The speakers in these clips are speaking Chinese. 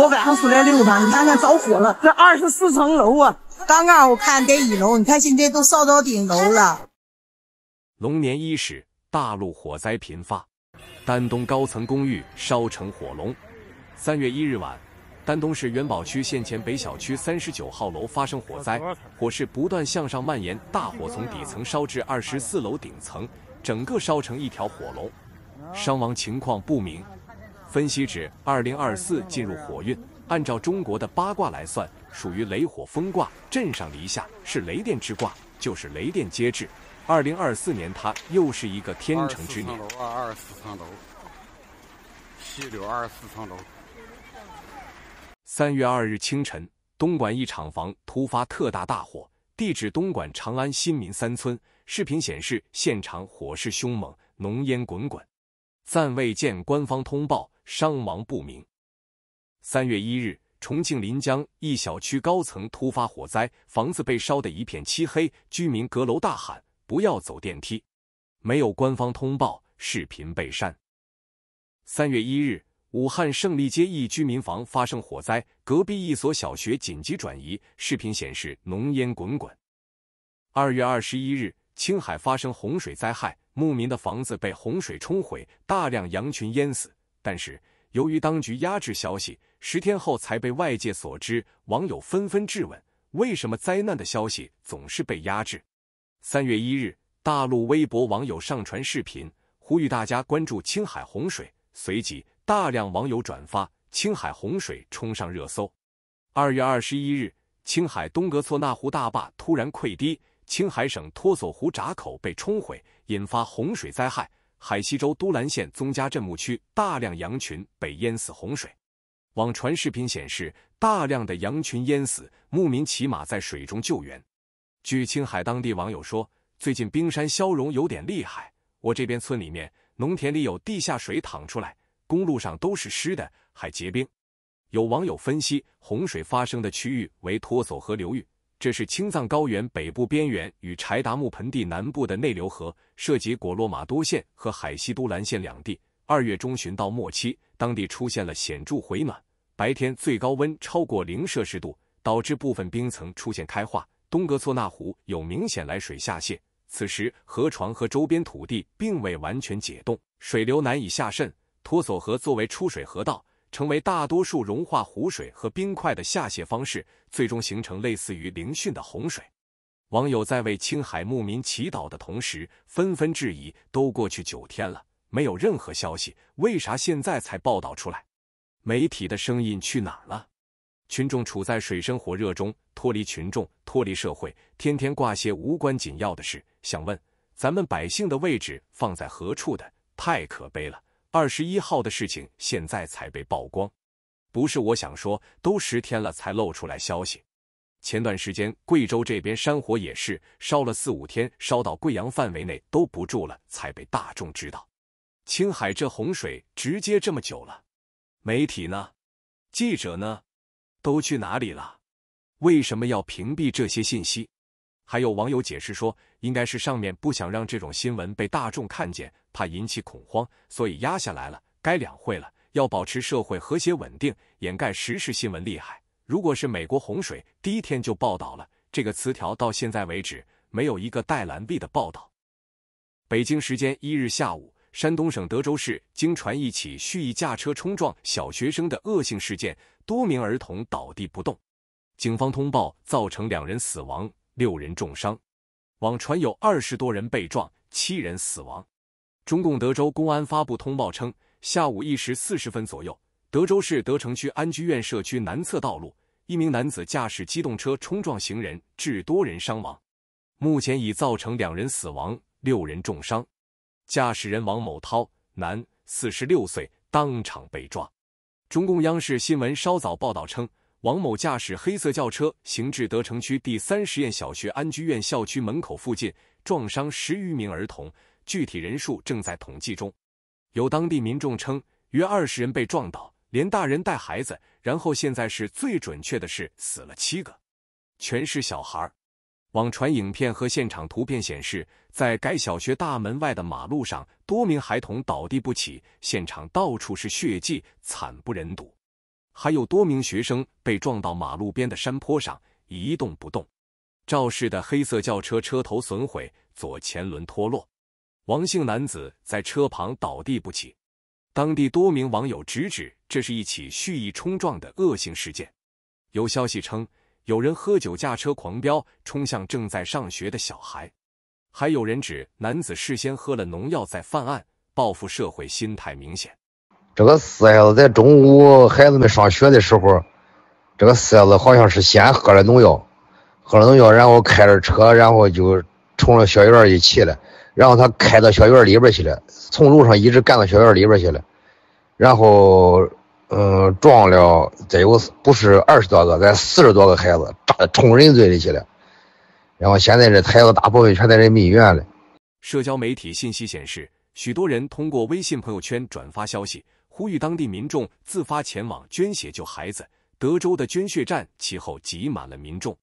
我晚上出来溜达，你看看着火了，这二十四层楼啊！刚刚我看在一楼，你看现在都烧到顶楼了。龙年伊始，大陆火灾频发，丹东高层公寓烧成火龙。三月一日晚，丹东市元宝区县前北小区三十九号楼发生火灾，火势不断向上蔓延，大火从底层烧至二十四楼顶层，整个烧成一条火龙，伤亡情况不明。分析指，二零二四进入火运，按照中国的八卦来算，属于雷火风卦，震上离下，是雷电之卦，就是雷电皆至。二零二四年，它又是一个天成之年。四层楼啊，二十四层楼，西柳二十四层楼。三月二日清晨，东莞一厂房突发特大大火，地址东莞长安新民三村。视频显示，现场火势凶猛，浓烟滚滚，暂未见官方通报。伤亡不明。三月一日，重庆临江一小区高层突发火灾，房子被烧得一片漆黑，居民阁楼大喊“不要走电梯”。没有官方通报，视频被删。三月一日，武汉胜利街一居民房发生火灾，隔壁一所小学紧急转移。视频显示浓烟滚滚。二月二十一日，青海发生洪水灾害，牧民的房子被洪水冲毁，大量羊群淹死。但是，由于当局压制消息，十天后才被外界所知。网友纷纷质问：为什么灾难的消息总是被压制？三月一日，大陆微博网友上传视频，呼吁大家关注青海洪水。随即，大量网友转发“青海洪水”，冲上热搜。二月二十一日，青海东格措纳湖大坝突然溃堤，青海省托索湖闸口被冲毁，引发洪水灾害。海西州都兰县宗家镇牧区大量羊群被淹死，洪水。网传视频显示，大量的羊群淹死，牧民骑马在水中救援。据青海当地网友说，最近冰山消融有点厉害，我这边村里面农田里有地下水淌出来，公路上都是湿的，还结冰。有网友分析，洪水发生的区域为托索河流域。这是青藏高原北部边缘与柴达木盆地南部的内流河，涉及果洛玛多县和海西都兰县两地。二月中旬到末期，当地出现了显著回暖，白天最高温超过零摄氏度，导致部分冰层出现开化。东格措纳湖有明显来水下泄，此时河床和周边土地并未完全解冻，水流难以下渗。托索河作为出水河道。成为大多数融化湖水和冰块的下泄方式，最终形成类似于凌汛的洪水。网友在为青海牧民祈祷的同时，纷纷质疑：都过去九天了，没有任何消息，为啥现在才报道出来？媒体的声音去哪儿了？群众处在水深火热中，脱离群众，脱离社会，天天挂些无关紧要的事，想问：咱们百姓的位置放在何处的？太可悲了。二十一号的事情现在才被曝光，不是我想说，都十天了才露出来消息。前段时间贵州这边山火也是烧了四五天，烧到贵阳范围内都不住了才被大众知道。青海这洪水直接这么久了，媒体呢？记者呢？都去哪里了？为什么要屏蔽这些信息？还有网友解释说，应该是上面不想让这种新闻被大众看见，怕引起恐慌，所以压下来了。该两会了，要保持社会和谐稳定，掩盖实时新闻厉害。如果是美国洪水，第一天就报道了这个词条，到现在为止没有一个带蓝币的报道。北京时间一日下午，山东省德州市经传一起蓄意驾车冲撞小学生的恶性事件，多名儿童倒地不动，警方通报造成两人死亡。六人重伤，网传有二十多人被撞，七人死亡。中共德州公安发布通报称，下午一时四十分左右，德州市德城区安居苑社区南侧道路，一名男子驾驶机动车冲撞行人，致多人伤亡。目前已造成两人死亡，六人重伤。驾驶人王某涛，男，四十六岁，当场被抓。中共央视新闻稍早报道称。王某驾驶黑色轿车行至德城区第三实验小学安居苑校区门口附近，撞伤十余名儿童，具体人数正在统计中。有当地民众称，约二十人被撞倒，连大人带孩子。然后现在是最准确的是死了七个，全是小孩。网传影片和现场图片显示，在该小学大门外的马路上，多名孩童倒地不起，现场到处是血迹，惨不忍睹。还有多名学生被撞到马路边的山坡上一动不动，肇事的黑色轿车车头损毁，左前轮脱落，王姓男子在车旁倒地不起。当地多名网友直指这是一起蓄意冲撞的恶性事件。有消息称，有人喝酒驾车狂飙，冲向正在上学的小孩；还有人指男子事先喝了农药在犯案，报复社会心态明显。这个车子在中午孩子们上学的时候，这个车子好像是先喝了农药，喝了农药，然后开着车，然后就冲着校园里去了。然后他开到校园里边去了，从路上一直干到校园里边去了。然后，嗯，撞了得有不是二十多个，在四十多个孩子，扎冲人嘴里去了。然后现在这孩子大部分全在人民医院了。社交媒体信息显示，许多人通过微信朋友圈转发消息。呼吁当地民众自发前往捐血救孩子，德州的捐血站其后挤满了民众。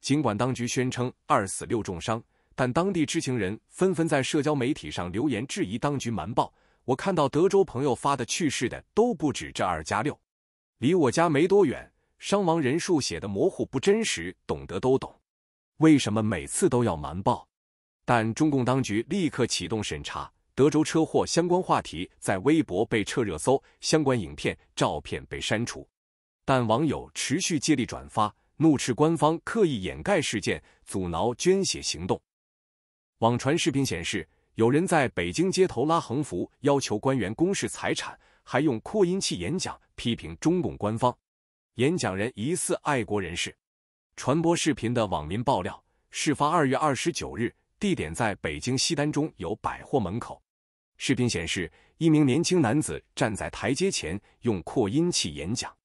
尽管当局宣称二死六重伤，但当地知情人纷纷在社交媒体上留言质疑当局瞒报。我看到德州朋友发的去世的都不止这二加六，离我家没多远，伤亡人数写的模糊不真实，懂得都懂。为什么每次都要瞒报？但中共当局立刻启动审查。德州车祸相关话题在微博被撤热搜，相关影片、照片被删除，但网友持续接力转发，怒斥官方刻意掩盖事件，阻挠捐血行动。网传视频显示，有人在北京街头拉横幅，要求官员公示财产，还用扩音器演讲，批评中共官方。演讲人疑似爱国人士。传播视频的网民爆料，事发二月二十九日，地点在北京西单中有百货门口。视频显示，一名年轻男子站在台阶前用扩音器演讲，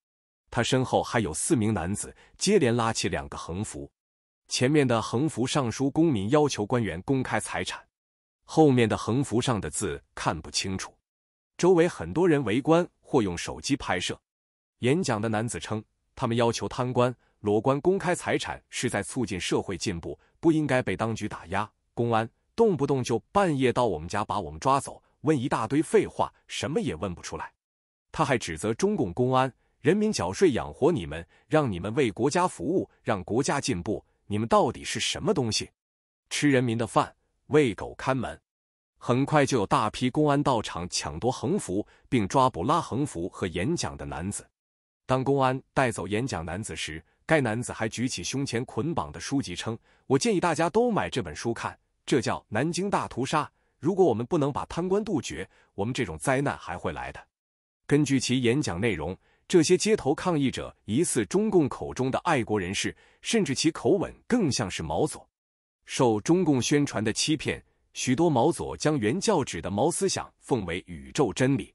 他身后还有四名男子接连拉起两个横幅，前面的横幅上书“公民要求官员公开财产”，后面的横幅上的字看不清楚。周围很多人围观或用手机拍摄。演讲的男子称：“他们要求贪官裸官公开财产，是在促进社会进步，不应该被当局打压。公安动不动就半夜到我们家把我们抓走。”问一大堆废话，什么也问不出来。他还指责中共公安：“人民缴税养活你们，让你们为国家服务，让国家进步。你们到底是什么东西？吃人民的饭，喂狗看门。”很快就有大批公安到场抢夺横幅，并抓捕拉横幅和演讲的男子。当公安带走演讲男子时，该男子还举起胸前捆绑的书籍，称：“我建议大家都买这本书看，这叫南京大屠杀。”如果我们不能把贪官杜绝，我们这种灾难还会来的。根据其演讲内容，这些街头抗议者疑似中共口中的爱国人士，甚至其口吻更像是毛左。受中共宣传的欺骗，许多毛左将原教旨的毛思想奉为宇宙真理。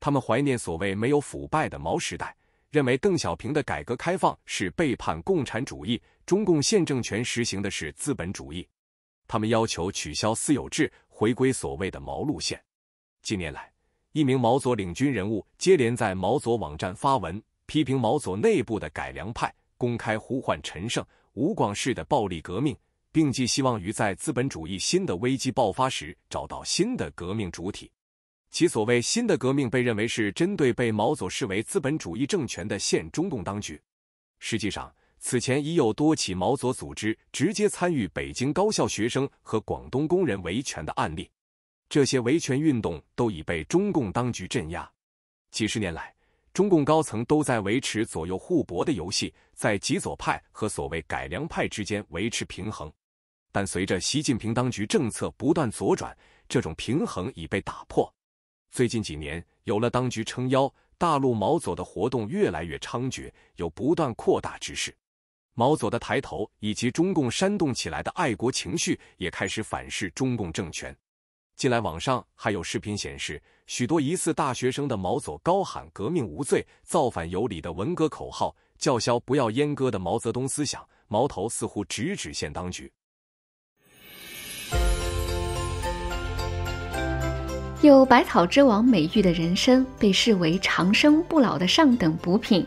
他们怀念所谓没有腐败的毛时代，认为邓小平的改革开放是背叛共产主义，中共现政权实行的是资本主义。他们要求取消私有制。回归所谓的毛路线。近年来，一名毛左领军人物接连在毛左网站发文，批评毛左内部的改良派，公开呼唤陈胜吴广式的暴力革命，并寄希望于在资本主义新的危机爆发时找到新的革命主体。其所谓新的革命被认为是针对被毛左视为资本主义政权的现中共当局。实际上，此前已有多起毛左组织直接参与北京高校学生和广东工人维权的案例，这些维权运动都已被中共当局镇压。几十年来，中共高层都在维持左右互搏的游戏，在极左派和所谓改良派之间维持平衡。但随着习近平当局政策不断左转，这种平衡已被打破。最近几年，有了当局撑腰，大陆毛左的活动越来越猖獗，有不断扩大之势。毛左的抬头，以及中共煽动起来的爱国情绪，也开始反噬中共政权。近来网上还有视频显示，许多疑似大学生的毛左高喊“革命无罪，造反有理”的文革口号，叫嚣“不要阉割”的毛泽东思想，矛头似乎直指县当局。有“百草之王”美誉的人参，被视为长生不老的上等补品。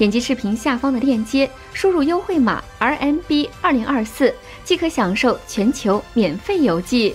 点击视频下方的链接，输入优惠码 RMB 二零二四，即可享受全球免费邮寄。